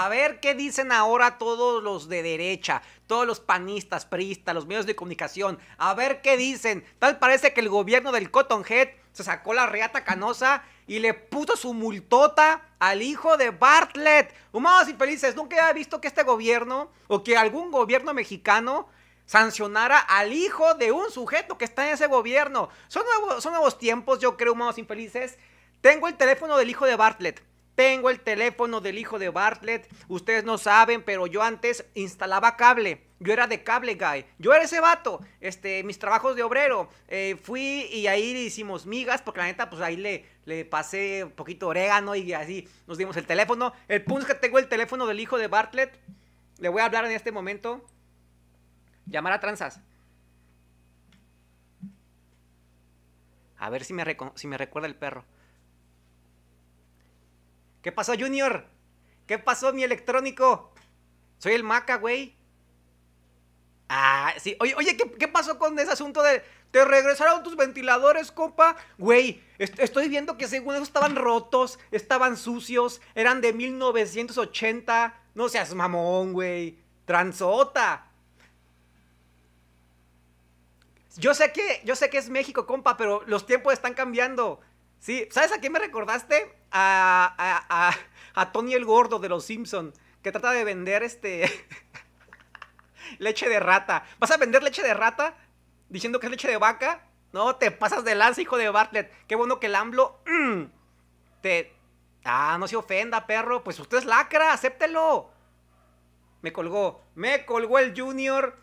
A ver qué dicen ahora todos los de derecha, todos los panistas, priistas, los medios de comunicación. A ver qué dicen. Tal parece que el gobierno del Cottonhead se sacó la reata canosa y le puso su multota al hijo de Bartlett. Humanos infelices, nunca había visto que este gobierno o que algún gobierno mexicano sancionara al hijo de un sujeto que está en ese gobierno. Son nuevos, son nuevos tiempos, yo creo, humanos infelices. Tengo el teléfono del hijo de Bartlett. Tengo el teléfono del hijo de Bartlett. Ustedes no saben, pero yo antes instalaba cable. Yo era de cable guy. Yo era ese vato. Este, mis trabajos de obrero. Eh, fui y ahí hicimos migas. Porque la neta, pues ahí le, le pasé un poquito orégano y así nos dimos el teléfono. El punto que tengo el teléfono del hijo de Bartlett. Le voy a hablar en este momento. Llamar a tranzas. A ver si me, si me recuerda el perro. ¿Qué pasó, Junior? ¿Qué pasó, mi electrónico? Soy el Maca, güey. Ah, sí. Oye, ¿qué, pasó con ese asunto de. Te regresaron tus ventiladores, compa. Güey, estoy viendo que según eso estaban rotos, estaban sucios, eran de 1980. No seas mamón, güey. Transota. Yo sé que, yo sé que es México, compa, pero los tiempos están cambiando. Sí, ¿sabes a quién me recordaste? A, a, a, Tony el Gordo de los Simpson, que trata de vender este leche de rata. ¿Vas a vender leche de rata diciendo que es leche de vaca? No, te pasas de lanza, hijo de Bartlett. Qué bueno que el AMLO mm, te... Ah, no se ofenda, perro. Pues usted es lacra, acéptelo. Me colgó. Me colgó el Junior.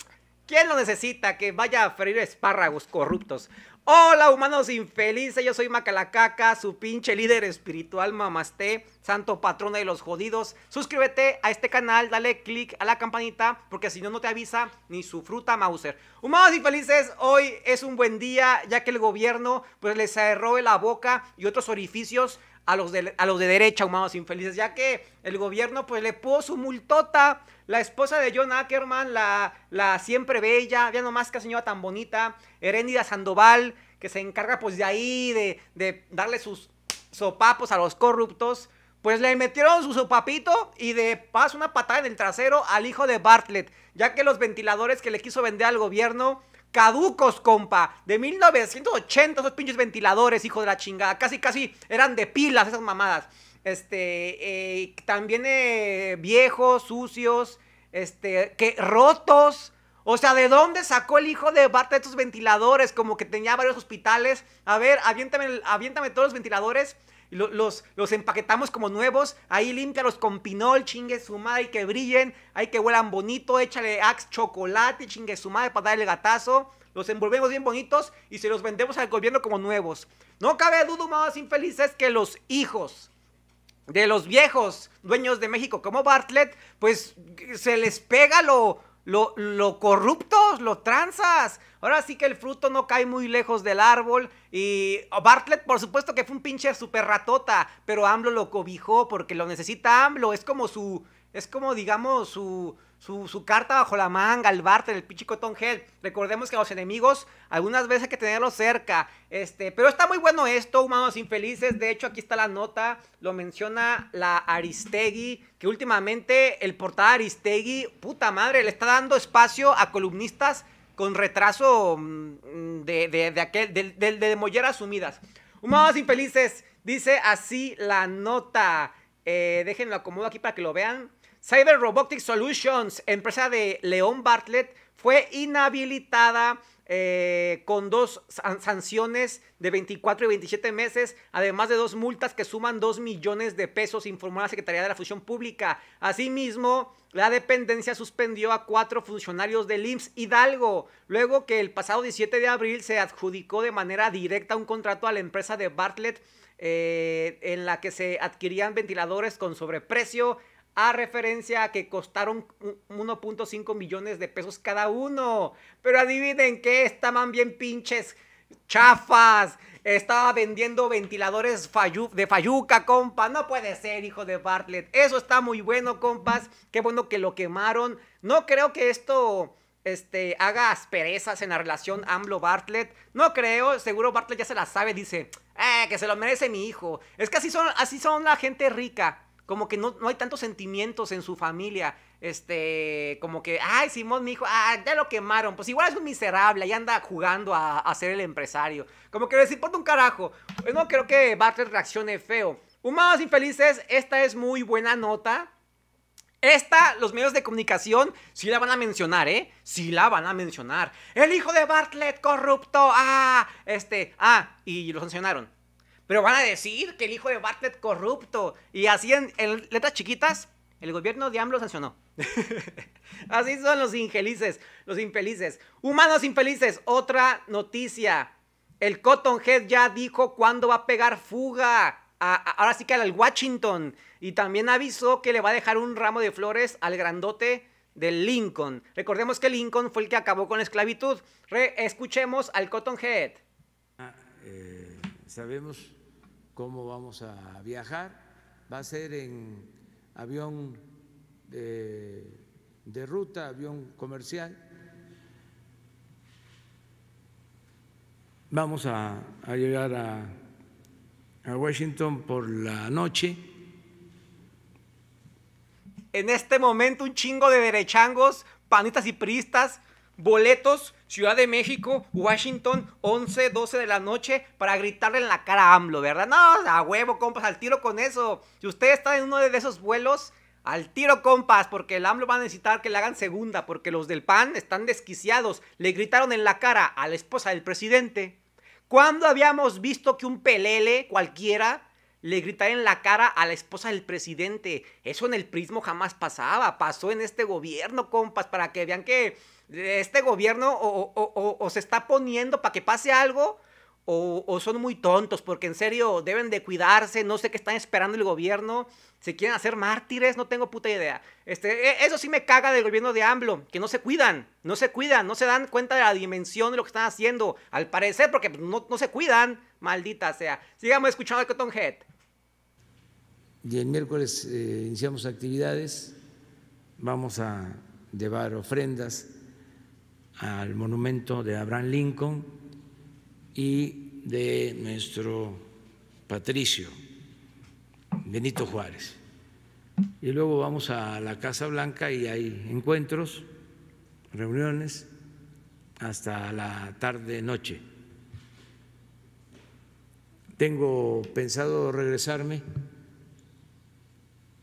¿Quién lo necesita? Que vaya a freír espárragos corruptos. Hola humanos infelices, yo soy Macalacaca, su pinche líder espiritual mamasté, santo patrona de los jodidos. Suscríbete a este canal, dale click a la campanita porque si no no te avisa ni su fruta Mauser. Humanos infelices, hoy es un buen día ya que el gobierno pues les cerró la boca y otros orificios a los de, a los de derecha, humanos infelices, ya que el gobierno pues le puso su multota la esposa de John Ackerman, la, la siempre bella, ya nomás que señora tan bonita, Heréndida Sandoval, que se encarga pues de ahí, de, de darle sus sopapos a los corruptos. Pues le metieron su sopapito y de paso una patada en el trasero al hijo de Bartlett, ya que los ventiladores que le quiso vender al gobierno, caducos, compa, de 1980 esos pinches ventiladores, hijo de la chingada, casi casi eran de pilas esas mamadas este, eh, también eh, viejos, sucios, este, que rotos. O sea, ¿de dónde sacó el hijo de Bart estos ventiladores? Como que tenía varios hospitales. A ver, aviéntame, todos los ventiladores. Los, los, empaquetamos como nuevos. Ahí límpialos con pinol, chingue su madre, que brillen. Ahí que huelan bonito. Échale axe chocolate, chingue su madre, para darle gatazo. Los envolvemos bien bonitos y se los vendemos al gobierno como nuevos. No cabe duda, más infelices, que los hijos de los viejos dueños de México como Bartlett, pues se les pega lo, lo, lo corruptos, lo tranzas. Ahora sí que el fruto no cae muy lejos del árbol. Y Bartlett, por supuesto que fue un pinche super ratota, pero AMLO lo cobijó porque lo necesita AMLO. Es como su, es como digamos su, su, carta bajo la manga, al barter, el pinche Cotton Head. Recordemos que a los enemigos algunas veces hay que tenerlos cerca. Este, pero está muy bueno esto, humanos infelices. De hecho, aquí está la nota, lo menciona la Aristegui, que últimamente el portal Aristegui, puta madre, le está dando espacio a columnistas con retraso mm, de, de, aquel, de, molleras sumidas. Humanos infelices, dice así la nota. Eh, déjenlo acomodo aquí para que lo vean. Cyber Robotics Solutions, empresa de León Bartlett, fue inhabilitada eh, con dos sanciones de 24 y 27 meses, además de dos multas que suman 2 millones de pesos, informó la Secretaría de la Función Pública. Asimismo, la dependencia suspendió a cuatro funcionarios del IMSS Hidalgo, luego que el pasado 17 de abril se adjudicó de manera directa un contrato a la empresa de Bartlett eh, en la que se adquirían ventiladores con sobreprecio a referencia a que costaron 1.5 millones de pesos cada uno. Pero adivinen que estaban bien pinches chafas. Estaba vendiendo ventiladores de Fayuca, compa. No puede ser, hijo de Bartlett. Eso está muy bueno, compas. Qué bueno que lo quemaron. No creo que esto este, haga asperezas en la relación AMLO-Bartlett. No creo, seguro Bartlett ya se la sabe, dice, ah, que se lo merece mi hijo. Es que así son, así son la gente rica como que no, no hay tantos sentimientos en su familia. Este, como que, ay, Simón, mi hijo, ah, ya lo quemaron. Pues igual es un miserable, ahí anda jugando a, ser el empresario. Como que les importa un carajo. Eh, no creo que Bartlett reaccione feo. Humanos infelices, esta es muy buena nota. Esta, los medios de comunicación sí la van a mencionar, ¿eh? Sí la van a mencionar. El hijo de Bartlett corrupto, ah, este, ah, y lo sancionaron. Pero van a decir que el hijo de Bartlett corrupto. Y así en, letras chiquitas, el gobierno de AMLO sancionó. así son los infelices, los infelices. Humanos infelices, otra noticia. El Cotton Head ya dijo cuándo va a pegar fuga. A, ahora sí que al Washington. Y también avisó que le va a dejar un ramo de flores al grandote de Lincoln. Recordemos que Lincoln fue el que acabó con la esclavitud. escuchemos al Cotton Head. Ah, eh, sabemos cómo vamos a viajar, va a ser en avión de, ruta, avión comercial. Vamos a, llegar a, Washington por la noche. En este momento un chingo de derechangos, panitas y pristas, Boletos, Ciudad de México, Washington, 11, 12 de la noche, para gritarle en la cara a AMLO, ¿verdad? No, a huevo, compas, al tiro con eso. Si usted está en uno de esos vuelos, al tiro, compas, porque el AMLO va a necesitar que le hagan segunda, porque los del PAN están desquiciados. Le gritaron en la cara a la esposa del presidente. ¿Cuándo habíamos visto que un pelele cualquiera le gritara en la cara a la esposa del presidente. Eso en el prismo jamás pasaba, pasó en este gobierno, compas, para que vean que este gobierno o, se está poniendo para que pase algo o, son muy tontos, porque en serio deben de cuidarse, no sé qué están esperando el gobierno, si quieren hacer mártires, no tengo puta idea. Este, e, eso sí me caga del gobierno de AMLO, que no se cuidan, no se cuidan, no se dan cuenta de la dimensión de lo que están haciendo, al parecer, porque pues, no, se cuidan, maldita sea. Sigamos escuchando al Cotton Head. Y el miércoles eh, iniciamos actividades, vamos a llevar ofrendas al monumento de Abraham Lincoln y de nuestro patricio Benito Juárez. Y luego vamos a la Casa Blanca y hay encuentros, reuniones hasta la tarde noche. Tengo pensado regresarme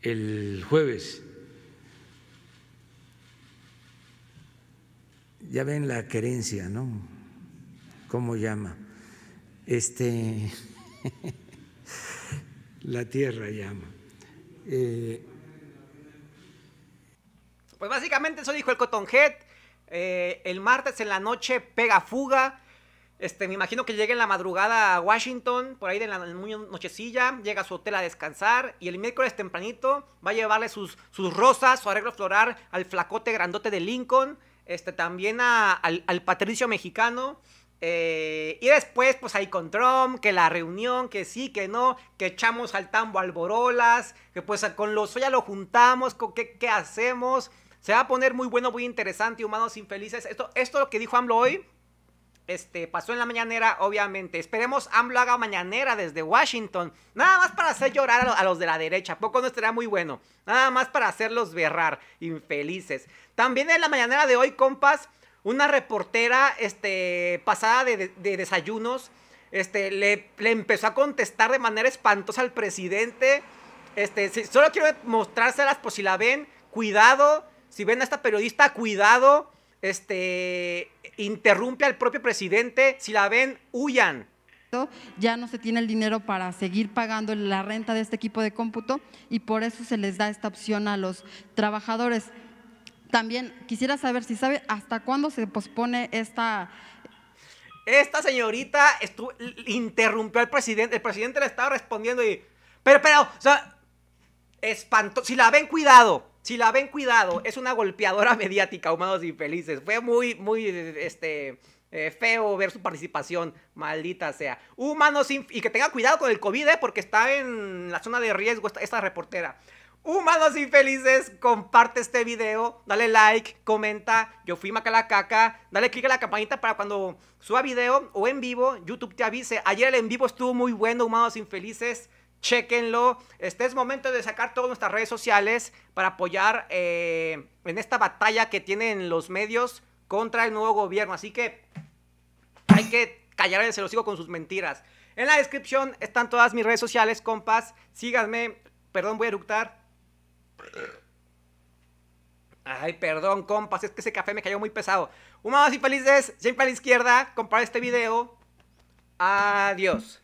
el jueves ya ven la querencia, ¿no? ¿Cómo llama? Este, la tierra llama. Eh, pues básicamente eso dijo el Cottonhead. Eh, el martes en la noche pega fuga. Este, me imagino que llega en la madrugada a Washington, por ahí de la nochecilla, llega a su hotel a descansar y el miércoles tempranito va a llevarle sus, sus rosas, su arreglo floral al flacote grandote de Lincoln este, también al, Patricio mexicano. Eh, y después, pues ahí con Trump, que la reunión, que sí, que no, que echamos al tambo alborolas, que pues con los ya lo juntamos, con qué, qué hacemos. Se va a poner muy bueno, muy interesante, humanos infelices. Esto, esto lo que dijo AMLO hoy, este, pasó en la mañanera, obviamente. Esperemos AMLO haga mañanera desde Washington. Nada más para hacer llorar a, los de la derecha. poco no estaría muy bueno. Nada más para hacerlos berrar. Infelices. También en la mañanera de hoy, compas, una reportera este, pasada de, desayunos este, le, empezó a contestar de manera espantosa al presidente. Este, solo quiero mostrárselas por si la ven. Cuidado. Si ven a esta periodista, cuidado este, interrumpe al propio presidente, si la ven, huyan. Ya no se tiene el dinero para seguir pagando la renta de este equipo de cómputo y por eso se les da esta opción a los trabajadores. También quisiera saber si sabe hasta cuándo se pospone esta, esta señorita interrumpió al presidente. El presidente le estaba respondiendo y. Pero, pero, o sea, espanto. Si la ven, cuidado. Si la ven, cuidado, es una golpeadora mediática, humanos infelices. Fue muy, muy, este, eh, feo ver su participación, maldita sea. Humanos infelices, y que tengan cuidado con el COVID, eh, porque está en la zona de riesgo esta, reportera. Humanos infelices, comparte este video, dale like, comenta, yo fui Macalacaca, dale click a la campanita para cuando suba video o en vivo, YouTube te avise. Ayer el en vivo estuvo muy bueno, humanos infelices. Chequenlo. Este es momento de sacar todas nuestras redes sociales para apoyar eh, en esta batalla que tienen los medios contra el nuevo gobierno. Así que hay que callar el sigo con sus mentiras. En la descripción están todas mis redes sociales, compas. Síganme. Perdón, voy a eructar. Ay, perdón, compas, es que ese café me cayó muy pesado. Humanos y felices, siempre a la izquierda, comprar este video. Adiós.